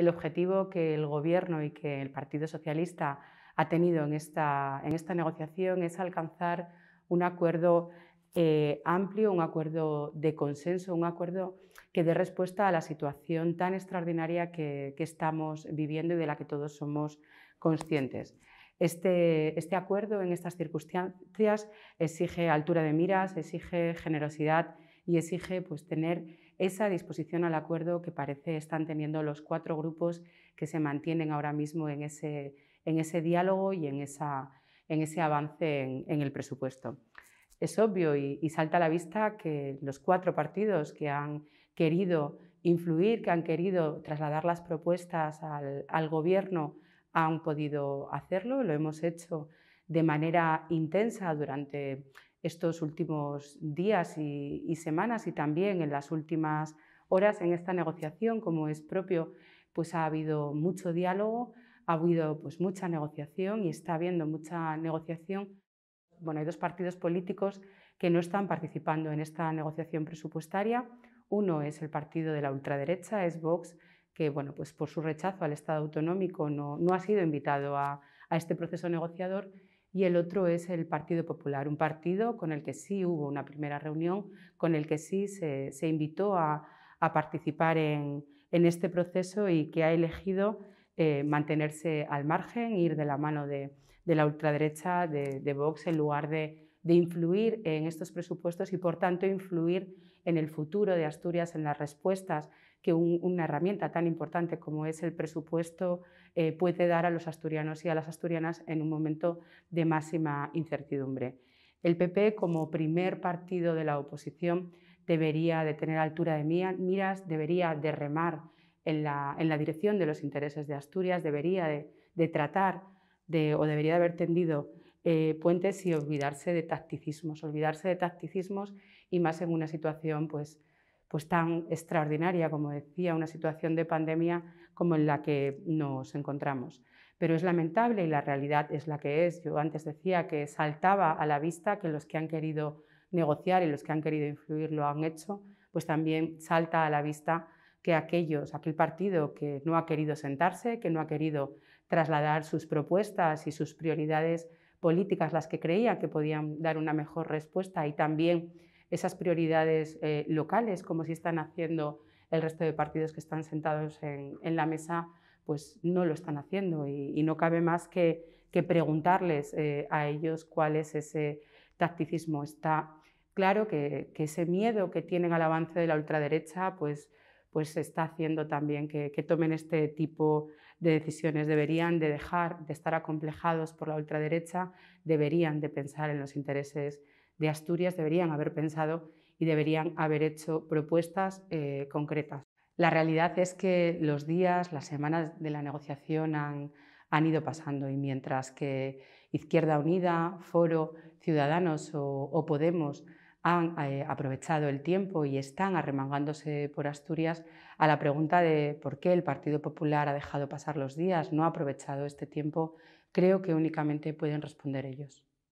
el objetivo que el Gobierno y que el Partido Socialista ha tenido en esta, en esta negociación es alcanzar un acuerdo eh, amplio, un acuerdo de consenso, un acuerdo que dé respuesta a la situación tan extraordinaria que, estamos viviendo y de la que todos somos conscientes. Este, este, acuerdo en estas circunstancias exige altura de miras, exige generosidad y exige pues, tener esa disposición al acuerdo que parece están teniendo los cuatro grupos que se mantienen ahora mismo en ese, en ese diálogo y en, esa, en ese avance en, el presupuesto. Es obvio y, salta a la vista que los cuatro partidos que han querido influir, que han querido trasladar las propuestas al, al, gobierno, han podido hacerlo. Lo hemos hecho de manera intensa durante estos últimos días y, semanas y también en las últimas horas en esta negociación, como es propio, pues ha habido mucho diálogo, ha habido pues mucha negociación y está habiendo mucha negociación. Bueno, hay dos partidos políticos que no están participando en esta negociación presupuestaria. Uno es el partido de la ultraderecha, es Vox, que bueno, pues por su rechazo al Estado autonómico no, ha sido invitado a este proceso negociador y el otro es el Partido Popular, un partido con el que sí hubo una primera reunión, con el que sí se, invitó a, participar en, este proceso y que ha elegido eh, mantenerse al margen, ir de la mano de, la ultraderecha, de, Vox, en lugar de, de influir en estos presupuestos y, por tanto, influir en el futuro de Asturias, en las respuestas que una herramienta tan importante como es el presupuesto eh, puede dar a los asturianos y a las asturianas en un momento de máxima incertidumbre. El PP, como primer partido de la oposición, debería de tener altura de miras, debería de remar en la, dirección de los intereses de Asturias, debería de, tratar o debería de haber tendido eh, puentes y olvidarse de tacticismos, olvidarse de tacticismos y más en una situación pues, pues tan extraordinaria, como decía, una situación de pandemia como en la que nos encontramos. Pero es lamentable y la realidad es la que es. Yo antes decía que saltaba a la vista que los que han querido negociar y los que han querido influir lo han hecho, pues también salta a la vista que aquellos, aquel partido que no ha querido sentarse, que no ha querido trasladar sus propuestas y sus prioridades políticas las que creía que podían dar una mejor respuesta y también esas prioridades eh, locales, como si están haciendo el resto de partidos que están sentados en, la mesa, pues no lo están haciendo y, no cabe más que, preguntarles eh, a ellos cuál es ese tacticismo. Está claro que, ese miedo que tienen al avance de la ultraderecha, pues pues está haciendo también que, tomen este tipo de decisiones. Deberían de dejar de estar acomplejados por la ultraderecha, deberían de pensar en los intereses de Asturias, deberían haber pensado y deberían haber hecho propuestas eh, concretas. La realidad es que los días, las semanas de la negociación han, ido pasando y mientras que Izquierda Unida, Foro, Ciudadanos o Podemos han eh, aprovechado el tiempo y están arremangándose por Asturias a la pregunta de por qué el Partido Popular ha dejado pasar los días, no ha aprovechado este tiempo, creo que únicamente pueden responder ellos.